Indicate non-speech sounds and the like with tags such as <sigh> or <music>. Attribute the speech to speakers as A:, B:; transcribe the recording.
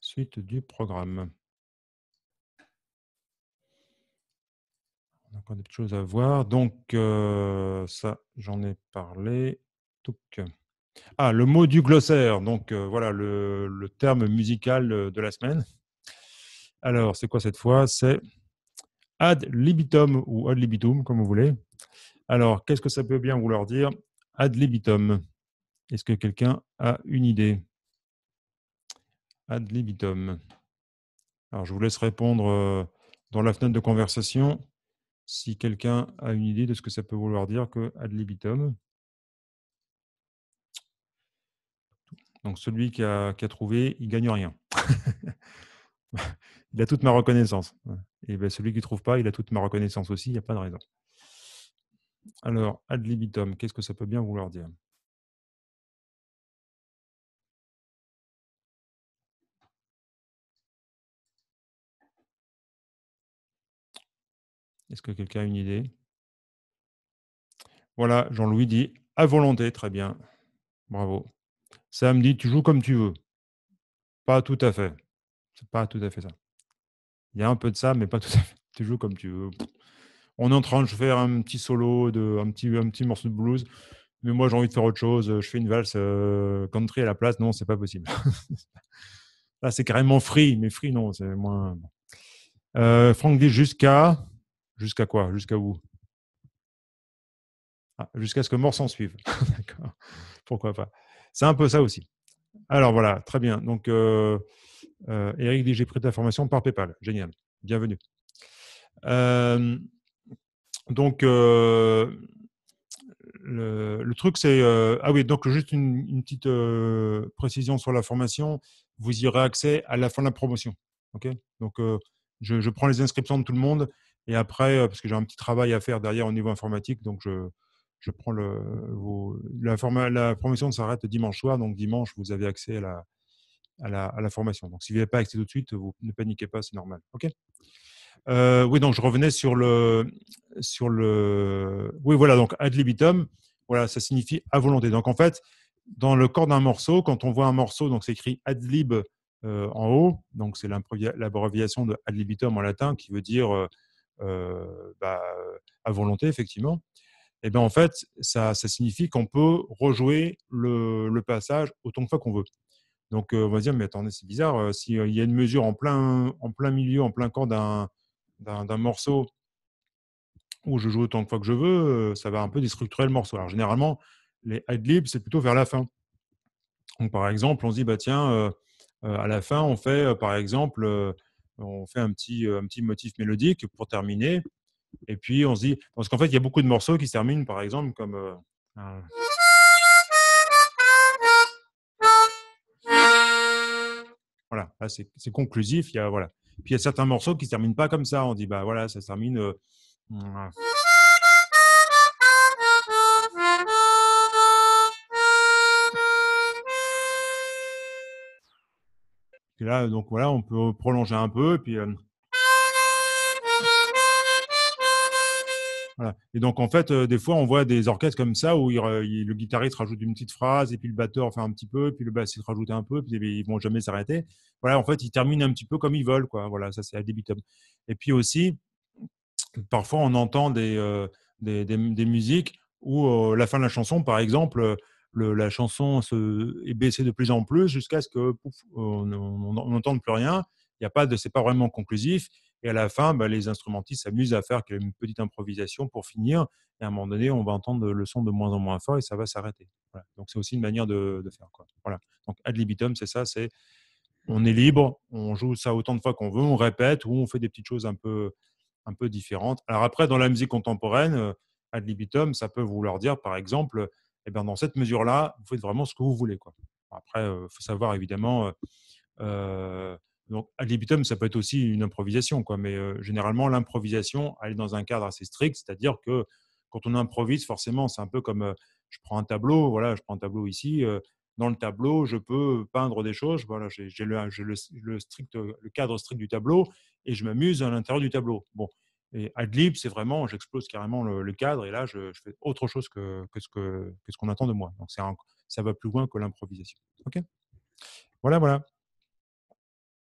A: Suite, du programme. On a encore des choses à voir. Donc, euh, ça, j'en ai parlé. Ah, le mot du glossaire. Donc, euh, voilà le, le, terme musical euh, de la semaine. Alors, c'est quoi cette fois C'est ad libitum ou ad libitum, comme vous voulez. Alors, qu'est-ce que ça peut bien vouloir dire Ad libitum. Est-ce que quelqu'un a une idée ad libitum. Alors, je vous laisse répondre dans la fenêtre de conversation si quelqu'un a une idée de ce que ça peut vouloir dire que ad libitum. Donc, celui qui a, trouvé, il gagne rien. <laughs> il a toute ma reconnaissance. Et bien, celui qui ne trouve pas, il a toute ma reconnaissance aussi, il n'y a pas de raison. Alors, ad libitum, qu'est-ce que ça peut bien vouloir dire Est-ce que quelqu'un a une idée Voilà, Jean-Louis dit à volonté, très bien. Bravo. Sam dit tu joues comme tu veux. Pas tout à fait. C'est pas tout à fait ça. Il y a un peu de ça, mais pas tout à fait. <laughs> Tu joues comme tu veux. On est en train de faire un petit solo, de, un, petit, un petit morceau de blues, mais moi j'ai envie de faire autre chose. Je fais une valse euh, country à la place. Non, c'est pas possible. <laughs> Là, c'est carrément free, mais free, non, c'est moins. Euh, Franck dit jusqu'à Jusqu'à quoi Jusqu'à où ah, Jusqu'à ce que mort s'en suive. <laughs> D'accord. Pourquoi pas C'est un peu ça aussi. Alors voilà, très bien. Donc, Eric euh, euh, dit J'ai pris ta formation par PayPal. Génial. Bienvenue. Euh, donc, le, truc, c'est. ah oui, donc juste une, petite précision sur la formation. Vous y aurez accès à la fin de la promotion. OK Donc, je, prends les inscriptions de tout le monde et après, parce que j'ai un petit travail à faire derrière au niveau informatique, donc je, je prends le, la, promotion formation s'arrête dimanche soir, donc dimanche, vous avez accès à la, à la, formation. Donc, si vous n'avez pas accès tout de suite, vous ne paniquez pas, c'est normal. OK Oui, donc je revenais sur le, sur le. Oui, voilà, donc ad libitum, voilà, ça signifie à volonté. Donc, en fait, dans le corps d'un morceau, quand on voit un morceau, donc c'est écrit ad lib en haut, donc c'est l'abréviation de ad libitum en latin qui veut dire. Euh, bah, à volonté, effectivement, et bien, en fait, ça, ça signifie qu'on peut rejouer le, passage autant de fois qu'on veut. Donc, euh, on va dire, mais attendez, c'est bizarre. Euh, S'il y a une mesure en plein, en plein milieu, en plein camp d'un morceau où je joue autant de fois que je veux, ça va un peu déstructurer le morceau. Alors, généralement, les hide c'est plutôt vers la fin. Donc, par exemple, on se dit, bah, tiens, à la fin, on fait, par exemple, on fait un petit, euh, petit motif mélodique pour terminer. Et puis on se dit, parce qu'en fait, il y a beaucoup de morceaux qui se terminent, par exemple, comme. Euh, voilà, c'est conclusif. Il y a, voilà. Puis il y a certains morceaux qui ne se terminent pas comme ça. On dit, bah voilà, ça se termine. Euh, Et là, donc voilà, on peut prolonger un peu. Euh, et puis, donc, en fait, euh, des fois, on voit des orchestres comme ça où le guitariste rajoute une petite phrase, et puis le batteur fait un petit peu, puis le bassiste rajoute un peu, puis ils vont jamais s'arrêter. Voilà, en fait, ils terminent un petit peu comme ils veulent. Quoi. Voilà, ça, c'est à débitum. Et puis aussi, parfois, on entend des euh, musiques où, la fin de la chanson, par exemple, la chanson se, est baissée de plus en plus jusqu'à ce que on n'entende plus rien. Il y a pas de, c'est pas vraiment conclusif. Et à la fin, bah, les instrumentistes s'amusent à faire une petite improvisation pour finir. Et à un moment donné, on va entendre le son de moins en moins fort et ça va s'arrêter. Donc c'est aussi une manière de, faire. Quoi. Donc ad libitum, c'est ça. C'est on est libre, on joue ça autant de fois qu'on veut, on répète ou on fait des petites choses un peu un peu différentes. Alors après, dans la musique contemporaine, euh, ad libitum, ça peut vouloir dire, par exemple, eh ben, dans cette mesure-là, vous faites vraiment ce que vous voulez. Quoi. Après, il faut savoir évidemment. donc, ad libitum, ça peut être aussi une improvisation, quoi, mais généralement, l'improvisation, elle est dans un cadre assez strict, c'est-à-dire que quand on improvise, forcément, c'est un peu comme je prends un tableau, voilà, je prends un tableau ici, dans le tableau, je peux peindre des choses, voilà, j'ai le, le, strict, le cadre strict du tableau et je m'amuse à l'intérieur du tableau. Bon, et AdLib, c'est vraiment, j'explose carrément le, cadre et là, je, fais autre chose que, ce qu'on attend de moi. Donc, ça va plus loin que l'improvisation. OK Voilà, voilà.